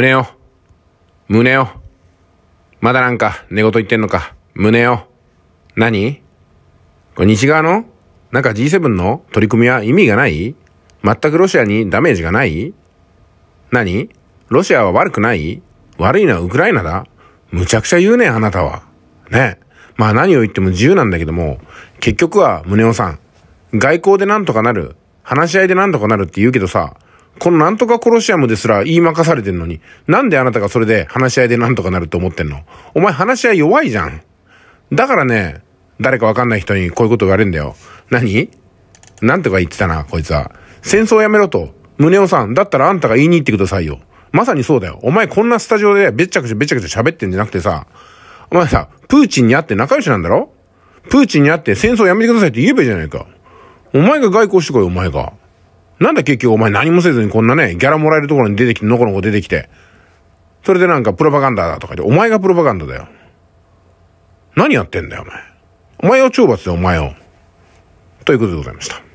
胸よ。胸よ。まだなんか寝言言ってんのか。胸よ。何これ西側のなんか G7 の取り組みは意味がない全くロシアにダメージがない何ロシアは悪くない悪いのはウクライナだむちゃくちゃ言うねあなたは。ね。まあ何を言っても自由なんだけども、結局は、胸男さん。外交でなんとかなる。話し合いでなんとかなるって言うけどさ、このなんとかコロシアムですら言い任されてんのに、なんであなたがそれで話し合いでなんとかなると思ってんのお前話し合い弱いじゃん。だからね、誰かわかんない人にこういうこと言われるんだよ。何なんとか言ってたな、こいつは。戦争やめろと。宗男さん、だったらあんたが言いに行ってくださいよ。まさにそうだよ。お前こんなスタジオでべっちゃくちゃべちゃくちゃ喋ってんじゃなくてさ、お前さ、プーチンに会って仲良しなんだろプーチンに会って戦争やめてくださいって言えばいいじゃないか。お前が外交してこい、お前が。なんだ結局お前何もせずにこんなね、ギャラもらえるところに出てきて、のこのこ出てきて、それでなんかプロパガンダだとか言って、お前がプロパガンダだよ。何やってんだよ、お前。お前を懲罰だよ、お前を。ということでございました。